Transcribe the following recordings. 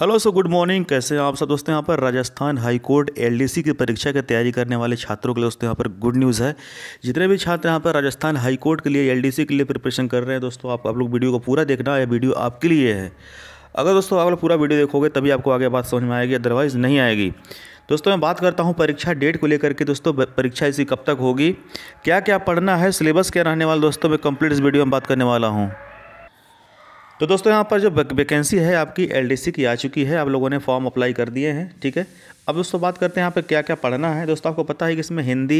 hello so good morning कैसे हैं आप सब दोस्तों यहाँ पर राजस्थान हाई कोर्ट एलडीसी की परीक्षा की तैयारी करने वाले छात्रों के लिए दोस्तों यहाँ पर गुड न्यूज़ है जितने भी छात्र यहाँ पर राजस्थान हाई कोर्ट के लिए एलडीसी के लिए प्रिपरेशन कर रहे हैं दोस्तों आप आप लोग वीडियो को पूरा देखना यह वीडियो आपके लिए है अगर दोस्तों आप लोग पूरा वीडियो देखोगे तभी आपको आगे बात समझ में आएगी अदरवाइज़ नहीं आएगी दोस्तों मैं बात करता हूँ परीक्षा डेट को लेकर के दोस्तों परीक्षा इसी कब तक होगी क्या क्या पढ़ना है सिलेबस क्या रहने वाला दोस्तों मैं कंप्लीट इस वीडियो में बात करने वाला हूँ तो दोस्तों यहाँ पर जो वैकेंसी है आपकी एल की आ चुकी है आप लोगों ने फॉर्म अप्लाई कर दिए हैं ठीक है अब दोस्तों बात करते हैं यहाँ पर क्या क्या पढ़ना है दोस्तों आपको पता है कि इसमें हिंदी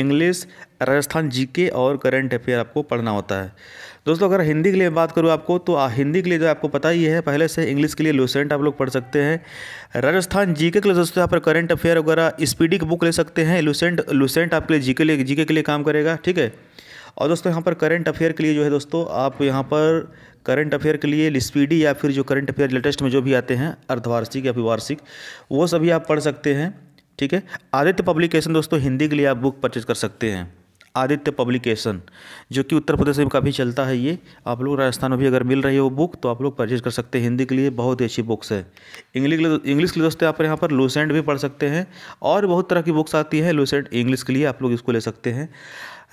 इंग्लिश राजस्थान जीके और करंट अफेयर आपको पढ़ना होता है दोस्तों अगर हिंदी के लिए बात करूँ आपको तो हिंदी के लिए जो आपको पता ही है पहले से इंग्लिश के लिए लूसेंट आप लोग पढ़ सकते हैं राजस्थान जीके के लिए दोस्तों यहाँ पर करंट अफेयर वगैरह स्पीडी की बुक ले सकते हैं लूसेंट लूसेंट आपके लिए जीके लिए जीके के लिए काम करेगा ठीक है और दोस्तों यहाँ पर करंट अफेयर के लिए जो है दोस्तों आप यहाँ पर करंट अफेयर के लिए लिस्पीडी या फिर जो करंट अफेयर लेटेस्ट में जो भी आते हैं अर्धवार्षिक या फिर वार्षिक वो सभी आप पढ़ सकते हैं ठीक है आदित्य पब्लिकेशन दोस्तों हिंदी के लिए आप बुक परचेज कर सकते हैं आदित्य पब्लिकेशन जो कि उत्तर प्रदेश में काफ़ी चलता है ये आप लोग राजस्थान में भी अगर मिल रही है वो बुक तो आप लोग परचेज कर सकते हैं हिंदी के लिए बहुत ही अच्छी बुक्स है इंग्लिश के लिए इंग्लिश के लिए दोस्तों आप यहाँ पर लूसेंट भी पढ़ सकते हैं और बहुत तरह की बुक्स आती हैं लूसेंट इंग्लिश के लिए आप लोग इसको ले सकते हैं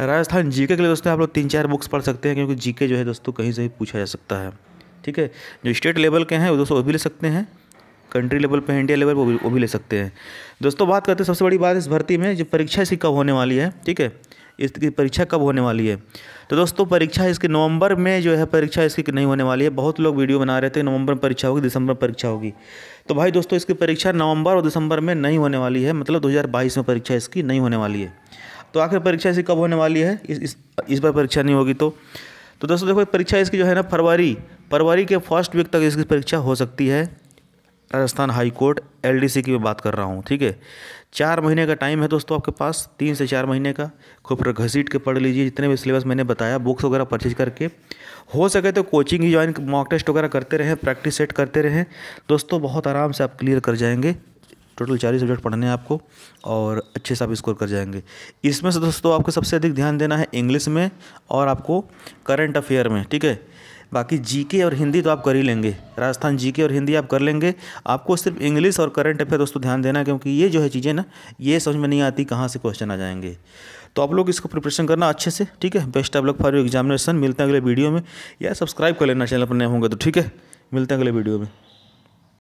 राजस्थान जीके के लिए दोस्तों आप लोग तीन चार बुक्स पढ़ सकते हैं क्योंकि जीके जो है दोस्तों कहीं से भी पूछा जा सकता है ठीक है जो स्टेट लेवल के हैं वो दोस्तों वो भी ले सकते हैं कंट्री लेवल पे इंडिया लेवल वो भी वो भी ले सकते हैं दोस्तों बात करते हैं सबसे बड़ी बात इस भर्ती में जो परीक्षा इसकी कब होने वाली है ठीक है इसकी परीक्षा कब होने वाली है तो दोस्तों परीक्षा इसकी नवंबर में जो है परीक्षा इसकी नहीं होने वाली है बहुत लोग वीडियो बना रहे थे नवंबर में परीक्षा होगी दिसंबर में परीक्षा होगी तो भाई दोस्तों इसकी परीक्षा नवंबर और दिसंबर में नहीं होने वाली है मतलब 2022 में परीक्षा इसकी नहीं होने वाली है तो आखिर परीक्षा इसकी कब होने वाली है इस इस, इस बार परीक्षा नहीं होगी तो तो दोस्तों देखो परीक्षा इसकी जो है ना फरवरी फरवरी के फर्स्ट वीक तक इसकी परीक्षा हो सकती है राजस्थान हाई कोर्ट एलडीसी की मैं बात कर रहा हूँ ठीक है चार महीने का टाइम है दोस्तों आपके पास तीन से चार महीने का खूब घसीट के पढ़ लीजिए जितने भी सिलेबस मैंने बताया बुक्स वगैरह परचेज करके हो सके तो कोचिंग ही ज्वाइन मॉक टेस्ट वगैरह करते रहें प्रैक्टिस सेट करते रहें दोस्तों बहुत आराम से आप क्लियर कर जाएंगे टोटल चार ही सब्जेक्ट पढ़ने हैं आपको और अच्छे से आप स्कोर कर जाएंगे इसमें से दोस्तों आपको सबसे अधिक ध्यान देना है इंग्लिश में और आपको करंट अफेयर में ठीक है बाकी जीके और हिंदी तो आप कर ही लेंगे राजस्थान जीके और हिंदी आप कर लेंगे आपको सिर्फ इंग्लिश और करंट अफेयर दोस्तों ध्यान देना क्योंकि ये जो है चीज़ें ना ये समझ में नहीं आती कहाँ से क्वेश्चन आ जाएंगे तो आप लोग इसको प्रिपरेशन करना अच्छे से ठीक है best of luck for examination मिलते हैं अगले वीडियो में या सब्सक्राइब कर लेना चैनल पर नए होंगे तो ठीक है मिलते हैं अगले वीडियो में